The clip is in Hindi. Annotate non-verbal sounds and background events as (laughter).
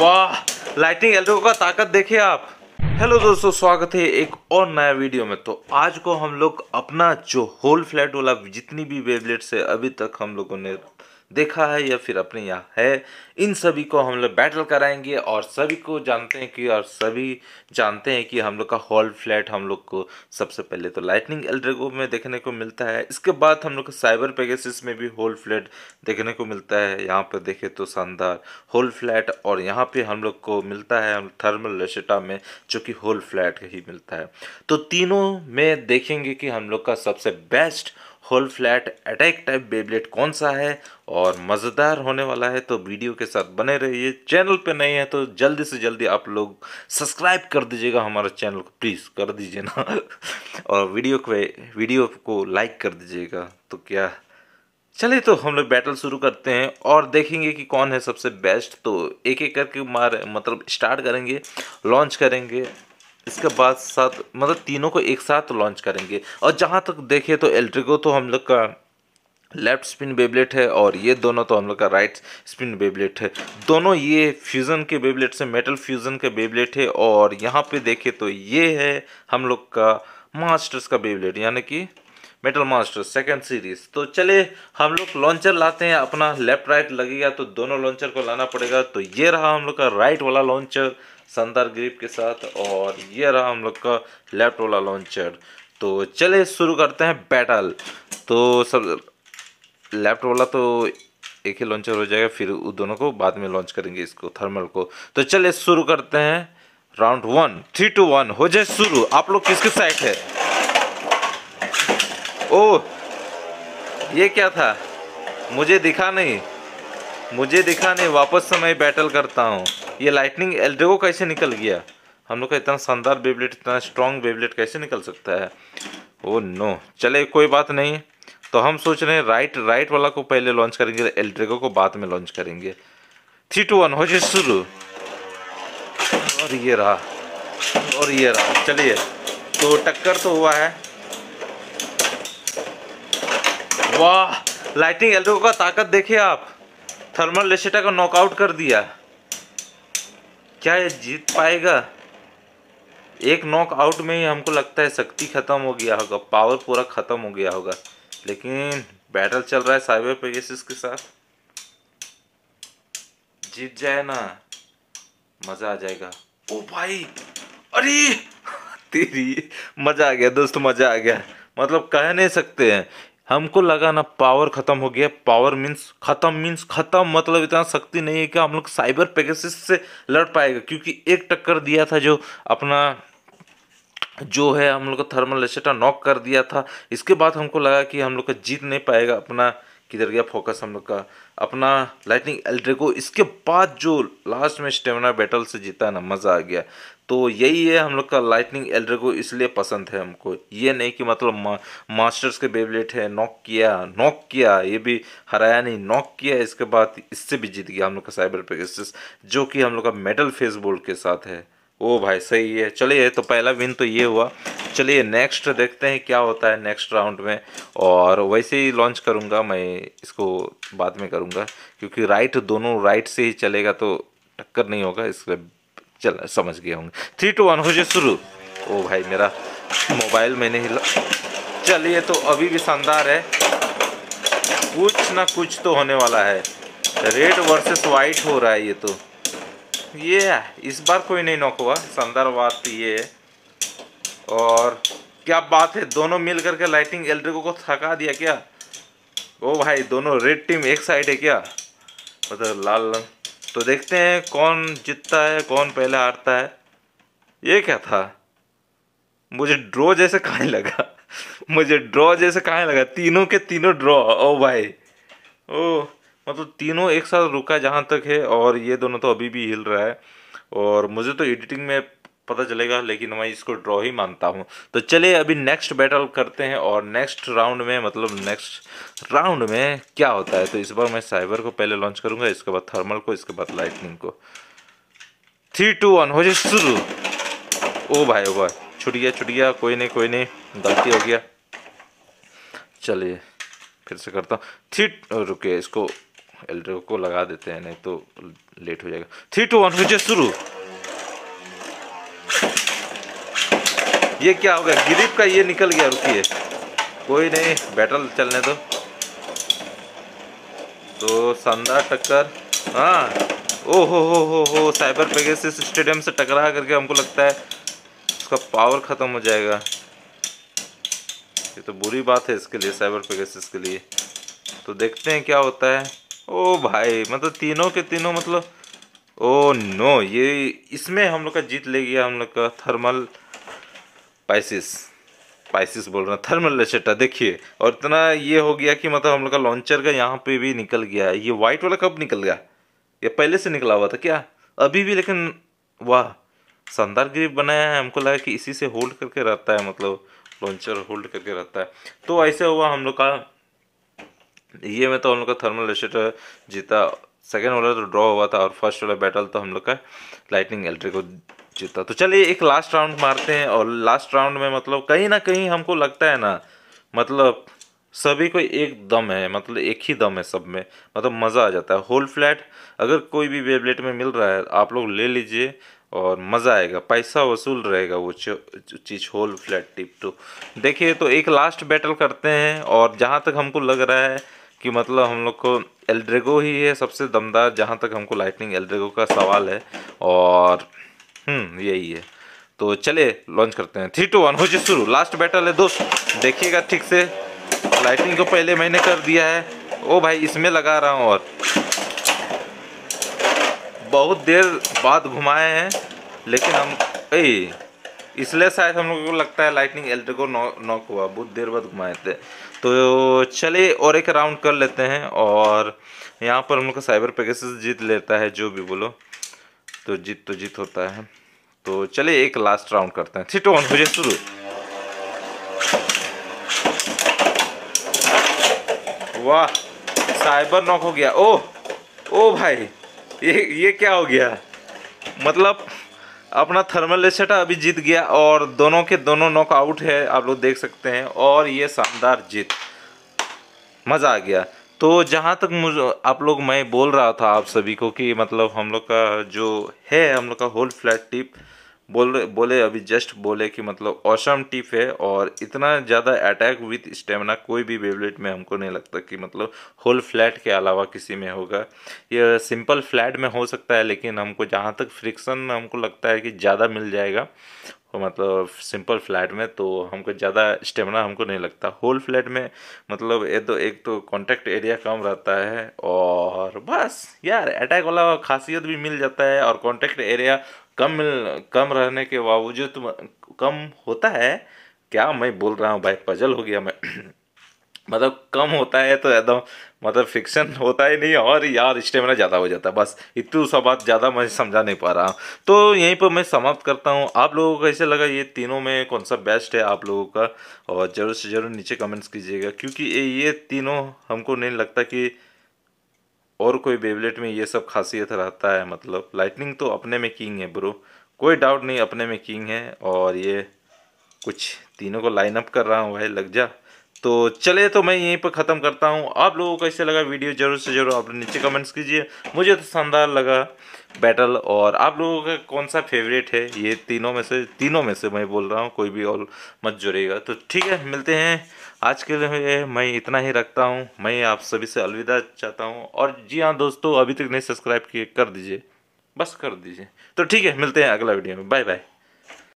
वाह लाइटिंग एल्टो का ताकत देखिए आप हेलो दोस्तों स्वागत है एक और नया वीडियो में तो आज को हम लोग अपना जो होल फ्लैट वाला जितनी भी वेबलेट से अभी तक हम लोगों ने देखा है या फिर अपने यहाँ है इन सभी को हम लोग बैटल कराएंगे और सभी को जानते हैं कि और सभी जानते हैं कि हम लोग का हॉल फ्लैट हम लोग को सबसे पहले तो लाइटनिंग एल्ड्रेगो में देखने को मिलता है इसके बाद हम लोग को साइबर पेगेसिस में भी होल फ्लैट देखने को मिलता है यहाँ पर देखे तो शानदार होल फ्लैट और यहाँ पर हम लोग को मिलता है थर्मल लशेटा में जो कि होल फ्लैट ही मिलता है तो तीनों में देखेंगे कि हम लोग का सबसे best hole flat attack type Beyblade कौन सा है और मज़ेदार होने वाला है तो वीडियो के साथ बने रहिए चैनल पे नहीं है तो जल्दी से जल्दी आप लोग सब्सक्राइब कर दीजिएगा हमारा चैनल को प्लीज़ कर दीजिए ना (laughs) और वीडियो को वीडियो को लाइक कर दीजिएगा तो क्या चलिए तो हम लोग बैटल शुरू करते हैं और देखेंगे कि कौन है सबसे बेस्ट तो एक एक करके मार मतलब स्टार्ट करेंगे लॉन्च करेंगे इसके बाद साथ मतलब तीनों को एक साथ लॉन्च करेंगे और जहाँ तक देखें तो एल्ट्रिको तो हम लोग का लेफ्ट स्पिन बेबलेट है और ये दोनों तो हम लोग का राइट स्पिन बेबलेट है दोनों ये फ्यूज़न के बेबलेट से मेटल फ्यूज़न के बेबलेट है और यहाँ पे देखें तो ये है हम लोग का मास्टर्स का बेबलेट यानी कि मेटल मास्टर्स सेकंड सीरीज तो चले हम लोग लॉन्चर लाते हैं अपना लेफ्ट राइट लगेगा तो दोनों लॉन्चर को लाना पड़ेगा तो ये रहा हम लोग का राइट वाला लॉन्चर शानदार ग्रिप के साथ और ये रहा हम लोग का लेफ्ट वाला लॉन्चर तो चले शुरू करते हैं बैटल तो सब लेफ्ट वाला तो एक ही लॉन्चर हो जाएगा फिर उन दोनों को बाद में लॉन्च करेंगे इसको थर्मल को तो चले शुरू करते हैं round one three two one हो जाए शुरू आप लोग किसके साइड है ओ ये क्या था मुझे दिखा नहीं मुझे दिखा नहीं वापस से मैं बैटल करता हूँ ये लाइटनिंग एल्ड्रेगो कैसे निकल गया हम लोग का इतना शानदार बेबलेट इतना स्ट्रॉन्ग बेबलेट कैसे निकल सकता है ओ oh नो चले कोई बात नहीं तो हम सोच रहे हैं राइट राइट वाला को पहले लॉन्च करेंगे एल्ड्रेगो को बाद में लॉन्च करेंगे थ्री टू वन हो जाए शुरू और ये रहा और ये रहा चलिए तो टक्कर तो हुआ है वाह लाइटिंग एल्ड्रेगो का ताकत देखिए आप थर्मल लेसेटा का नॉकआउट कर दिया क्या ये जीत पाएगा एक नॉक आउट में ही हमको लगता है शक्ति खत्म हो गया होगा पावर पूरा ख़त्म हो गया होगा लेकिन बैटल चल रहा है साइबर पेगेसिस के साथ जीत जाए ना मज़ा आ जाएगा ओ भाई अरे (laughs) तेरी मज़ा आ गया दोस्त मज़ा आ गया मतलब कह नहीं सकते हैं हमको लगा ना पावर ख़त्म हो गया पावर मीन्स ख़त्म मीन्स ख़त्म मतलब इतना शक्ति नहीं है कि हम लोग साइबर पैकेसिस से लड़ पाएगा क्योंकि एक टक्कर दिया था जो अपना जो है हम लोग का थर्मल एसेटा नॉक कर दिया था इसके बाद हमको लगा कि हम लोग का जीत नहीं पाएगा अपना किधर गया फोकस हम लोग का अपना लाइटनिंग एल्ड्रेको इसके बाद जो लास्ट में स्टेमिना बैटल से जीता ना मज़ा आ गया तो यही है हम लोग का लाइटनिंग एल्ड्रेको इसलिए पसंद है हमको ये नहीं कि मतलब मा, मास्टर्स के बेबलेट है नॉक किया नॉक किया ये भी हराया नहीं नॉक किया इसके बाद इससे भी जीत गया हम लोग का साइबर पेगस जो कि हम लोग का मेटल फेस के साथ है ओ भाई सही है चलिए तो पहला विन तो ये हुआ चलिए नेक्स्ट देखते हैं क्या होता है नेक्स्ट राउंड में और वैसे ही लॉन्च करूँगा मैं इसको बाद में करूँगा क्योंकि राइट दोनों राइट से ही चलेगा तो टक्कर नहीं होगा इसलिए चल समझ गया होंगे थ्री टू वन हो जाए शुरू ओ भाई मेरा मोबाइल मैंने ही चलिए तो अभी भी शानदार है कुछ ना कुछ तो होने वाला है रेड वर्सेस वाइट हो रहा है ये तो ये है इस बार कोई नहीं नॉक हुआ शानदार बात ये है और क्या बात है दोनों मिल करके लाइटिंग एल्ड्रिको को थका दिया क्या ओ भाई दोनों रेड टीम एक साइड है क्या मतलब लाल रंग तो देखते हैं कौन जीतता है कौन पहले हारता है ये क्या था मुझे ड्रॉ जैसे कहाँ लगा (laughs) मुझे ड्रॉ जैसे कहाँ लगा तीनों के तीनों ड्रॉ ओ भाई ओ मतलब तीनों एक साथ रुका जहाँ तक है और ये दोनों तो अभी भी हिल रहा है और मुझे तो एडिटिंग में पता चलेगा लेकिन मैं इसको ड्रॉ ही मानता हूँ तो चलिए अभी नेक्स्ट बैटल करते हैं और नेक्स्ट राउंड में मतलब नेक्स्ट राउंड में क्या होता है तो इस बार मैं साइबर को पहले लॉन्च करूँगा इसके बाद थर्मल को इसके बाद लाइटनिंग को थ्री टू वन हो जाए शुरू ओ भाई ओ भाई छुट गया छुट गया कोई नहीं कोई नहीं गलती हो गया चलिए फिर से करता हूँ थ्री रुके इसको एल्ड्रो को लगा देते हैं नहीं तो लेट हो जाएगा थ्री टू वन हो शुरू ये क्या हो गया गिरीप का ये निकल गया रुकिए कोई नहीं बैटल चलने दो तो शानदार टक्कर हाँ ओ हो हो हो हो साइबर पैगेस स्टेडियम से टकरा करके हमको लगता है उसका पावर ख़त्म हो जाएगा ये तो बुरी बात है इसके लिए साइबर पैगेस के लिए तो देखते हैं क्या होता है ओ भाई मतलब तीनों के तीनों मतलब ओ नो ये इसमें हम लोग का जीत ले गया हम लोग का थर्मल पाइसिस पाइसिस बोल रहा थर्मल लचेटा देखिए और इतना ये हो गया कि मतलब हम लोग का लॉन्चर का यहाँ पे भी निकल गया ये वाइट वाला कब निकल गया ये पहले से निकला हुआ था क्या अभी भी लेकिन वाह शानदार ग्रिप बनाया है हमको लगा कि इसी से होल्ड करके रहता है मतलब लॉन्चर होल्ड करके रहता है तो ऐसे हुआ हम लोग का ये में तो, तो, तो हम लोग का थर्मल रेशेटर जीता सेकेंड वाला तो ड्रॉ हुआ था और फर्स्ट वाला बैटल तो हम लोग का लाइटनिंग एल्ट्री को जीता तो चलिए एक लास्ट राउंड मारते हैं और लास्ट राउंड में मतलब कहीं ना कहीं हमको लगता है ना मतलब सभी को एक दम है मतलब एक ही दम है सब में मतलब मज़ा आ जाता है होल फ्लैट अगर कोई भी वेबलेट में मिल रहा है आप लोग ले लीजिए और मज़ा आएगा पैसा वसूल रहेगा वो चीज़ होल फ्लैट टिप टू देखिए तो एक लास्ट बैटल करते हैं और जहाँ तक हमको लग रहा है कि मतलब हम लोग को एल्ड्रेगो ही है सबसे दमदार जहाँ तक हमको लाइटनिंग एल्ड्रेगो का सवाल है और हम्म, यही है तो चले लॉन्च करते हैं थ्री टू वन हो जी शुरू लास्ट बैटल है दोस्त देखिएगा ठीक से लाइटिंग को पहले मैंने कर दिया है ओ भाई इसमें लगा रहा हूँ और बहुत देर बाद घुमाए हैं लेकिन हम ऐ इसलिए शायद हम लोगों को लगता है लाइटनिंग एल्ट्रिको को नॉक हुआ बहुत देर बाद घुमाए थे तो चलिए और एक राउंड कर लेते हैं और यहाँ पर हम लोग का साइबर पैकेज जीत लेता है जो भी बोलो तो जीत तो जीत होता है तो चलिए एक लास्ट राउंड करते हैं सीटो ऑन हो शुरू वाह साइबर नॉक हो गया ओ ओ भाई ये ये क्या हो गया मतलब अपना थर्मल लेसेटा अभी जीत गया और दोनों के दोनों नॉकआउट है आप लोग देख सकते हैं और ये शानदार जीत मज़ा आ गया तो जहाँ तक मुझ आप लोग मैं बोल रहा था आप सभी को कि मतलब हम लोग का जो है हम लोग का होल फ्लैट टिप बोल रहे बोले अभी जस्ट बोले कि मतलब औसम टिप है और इतना ज़्यादा अटैक विथ स्टेमिना कोई भी वेबलेट में हमको नहीं लगता कि मतलब होल फ्लैट के अलावा किसी में होगा यह सिंपल फ्लैट में हो सकता है लेकिन हमको जहाँ तक फ्रिक्शन हमको लगता है कि ज़्यादा मिल जाएगा मतलब सिंपल फ्लैट में तो हमको ज़्यादा स्टेमिना हमको नहीं लगता होल फ्लैट में मतलब ये तो एक तो कॉन्टैक्ट एरिया कम रहता है और बस यार अटैक वाला खासियत भी मिल जाता है और कॉन्टैक्ट एरिया कम मिल कम रहने के बावजूद कम होता है क्या मैं बोल रहा हूँ भाई पजल हो गया मैं (clears throat) मतलब कम होता है तो एकदम मतलब फिक्शन होता ही नहीं और यार स्टेमिना ज़्यादा हो जाता है बस इतनी सा बात ज़्यादा मैं समझा नहीं पा रहा हूँ तो यहीं पर मैं समाप्त करता हूँ आप लोगों को कैसे लगा ये तीनों में कौन सा बेस्ट है आप लोगों का और ज़रूर से ज़रूर नीचे कमेंट्स कीजिएगा क्योंकि ये तीनों हमको नहीं लगता कि और कोई बेबलेट में ये सब खासियत रहता है मतलब लाइटनिंग तो अपने में किंग है ब्रो कोई डाउट नहीं अपने में किंग है और ये कुछ तीनों को लाइन अप कर रहा हूँ भाई लग जा तो चले तो मैं यहीं पर ख़त्म करता हूँ आप लोगों को कैसे लगा वीडियो ज़रूर से ज़रूर आप नीचे कमेंट्स कीजिए मुझे तो शानदार लगा बैटल और आप लोगों का कौन सा फेवरेट है ये तीनों में से तीनों में से मैं बोल रहा हूँ कोई भी और मत जुड़ेगा तो ठीक है मिलते हैं आज के लिए मैं इतना ही रखता हूँ मैं आप सभी से अलविदा चाहता हूँ और जी हाँ दोस्तों अभी तक नहीं सब्सक्राइब किए कर दीजिए बस कर दीजिए तो ठीक है मिलते हैं अगला वीडियो में बाय बाय